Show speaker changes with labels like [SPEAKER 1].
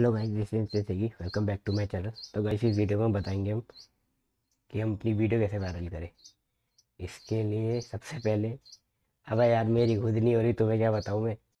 [SPEAKER 1] hello guys this is Sahi welcome back to my channel तो guys इस video में बताएंगे हम कि हम अपनी वीडियो कैसे वायरल करें इसके लिए सबसे पहले अब यार मेरी खुद नहीं हो रही तुम्हें क्या बताऊँ मैं